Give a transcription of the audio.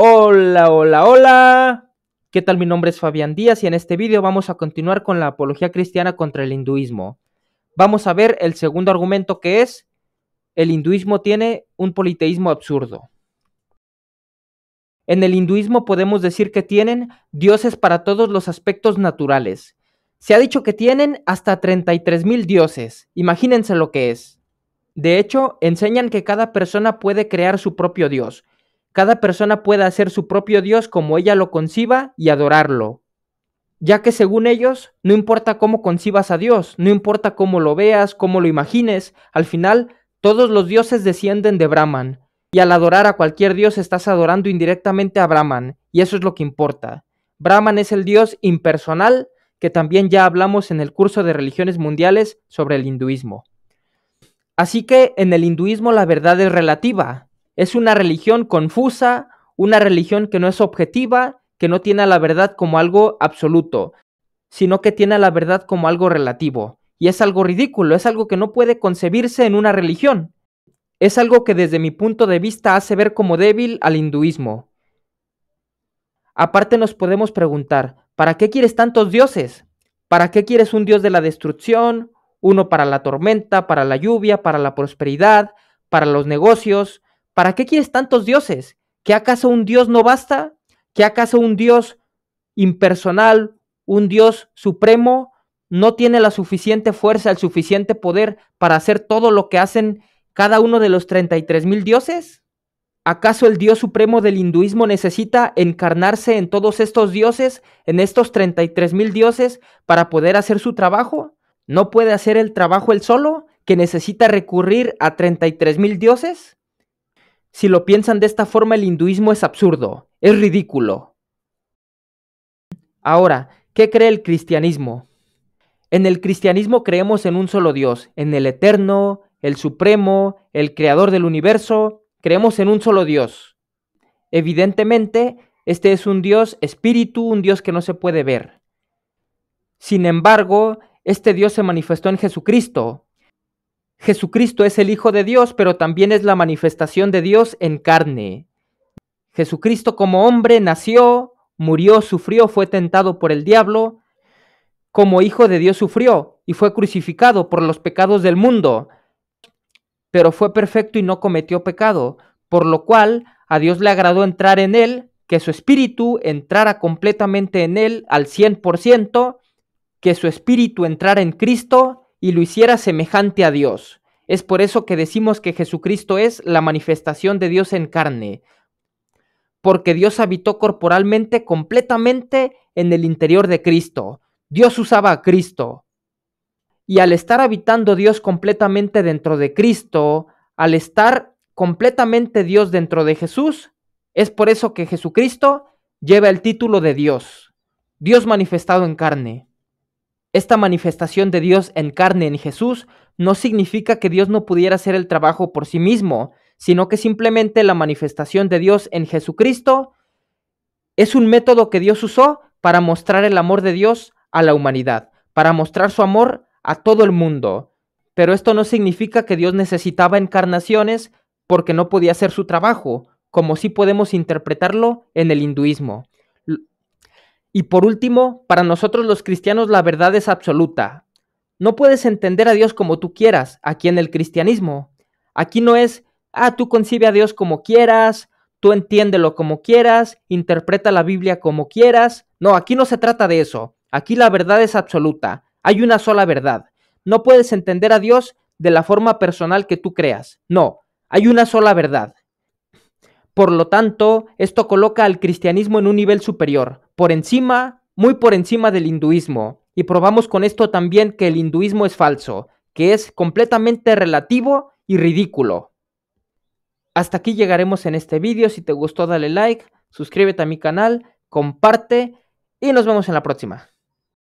Hola, hola, hola. ¿Qué tal? Mi nombre es Fabián Díaz y en este vídeo vamos a continuar con la apología cristiana contra el hinduismo. Vamos a ver el segundo argumento que es, el hinduismo tiene un politeísmo absurdo. En el hinduismo podemos decir que tienen dioses para todos los aspectos naturales. Se ha dicho que tienen hasta 33.000 dioses. Imagínense lo que es. De hecho, enseñan que cada persona puede crear su propio dios cada persona pueda hacer su propio Dios como ella lo conciba y adorarlo. Ya que según ellos, no importa cómo concibas a Dios, no importa cómo lo veas, cómo lo imagines, al final todos los dioses descienden de Brahman, y al adorar a cualquier dios estás adorando indirectamente a Brahman, y eso es lo que importa. Brahman es el dios impersonal que también ya hablamos en el curso de religiones mundiales sobre el hinduismo. Así que en el hinduismo la verdad es relativa, es una religión confusa, una religión que no es objetiva, que no tiene a la verdad como algo absoluto, sino que tiene a la verdad como algo relativo. Y es algo ridículo, es algo que no puede concebirse en una religión. Es algo que desde mi punto de vista hace ver como débil al hinduismo. Aparte nos podemos preguntar, ¿para qué quieres tantos dioses? ¿Para qué quieres un dios de la destrucción, uno para la tormenta, para la lluvia, para la prosperidad, para los negocios, ¿Para qué quieres tantos dioses? ¿Que acaso un dios no basta? ¿Que acaso un dios impersonal, un dios supremo, no tiene la suficiente fuerza, el suficiente poder para hacer todo lo que hacen cada uno de los 33 mil dioses? ¿Acaso el dios supremo del hinduismo necesita encarnarse en todos estos dioses, en estos 33 mil dioses, para poder hacer su trabajo? ¿No puede hacer el trabajo él solo, que necesita recurrir a 33 mil dioses? Si lo piensan de esta forma, el hinduismo es absurdo, es ridículo. Ahora, ¿qué cree el cristianismo? En el cristianismo creemos en un solo Dios, en el eterno, el supremo, el creador del universo, creemos en un solo Dios. Evidentemente, este es un Dios espíritu, un Dios que no se puede ver. Sin embargo, este Dios se manifestó en Jesucristo, Jesucristo es el Hijo de Dios, pero también es la manifestación de Dios en carne. Jesucristo como hombre nació, murió, sufrió, fue tentado por el diablo, como Hijo de Dios sufrió y fue crucificado por los pecados del mundo, pero fue perfecto y no cometió pecado, por lo cual a Dios le agradó entrar en él, que su espíritu entrara completamente en él al 100%, que su espíritu entrara en Cristo y lo hiciera semejante a Dios. Es por eso que decimos que Jesucristo es la manifestación de Dios en carne, porque Dios habitó corporalmente completamente en el interior de Cristo. Dios usaba a Cristo. Y al estar habitando Dios completamente dentro de Cristo, al estar completamente Dios dentro de Jesús, es por eso que Jesucristo lleva el título de Dios, Dios manifestado en carne. Esta manifestación de Dios en carne en Jesús no significa que Dios no pudiera hacer el trabajo por sí mismo, sino que simplemente la manifestación de Dios en Jesucristo es un método que Dios usó para mostrar el amor de Dios a la humanidad, para mostrar su amor a todo el mundo. Pero esto no significa que Dios necesitaba encarnaciones porque no podía hacer su trabajo, como sí podemos interpretarlo en el hinduismo. Y por último, para nosotros los cristianos la verdad es absoluta. No puedes entender a Dios como tú quieras, aquí en el cristianismo. Aquí no es, ah, tú concibe a Dios como quieras, tú entiéndelo como quieras, interpreta la Biblia como quieras. No, aquí no se trata de eso. Aquí la verdad es absoluta. Hay una sola verdad. No puedes entender a Dios de la forma personal que tú creas. No, hay una sola verdad. Por lo tanto, esto coloca al cristianismo en un nivel superior, por encima, muy por encima del hinduismo. Y probamos con esto también que el hinduismo es falso, que es completamente relativo y ridículo. Hasta aquí llegaremos en este vídeo. Si te gustó, dale like, suscríbete a mi canal, comparte y nos vemos en la próxima.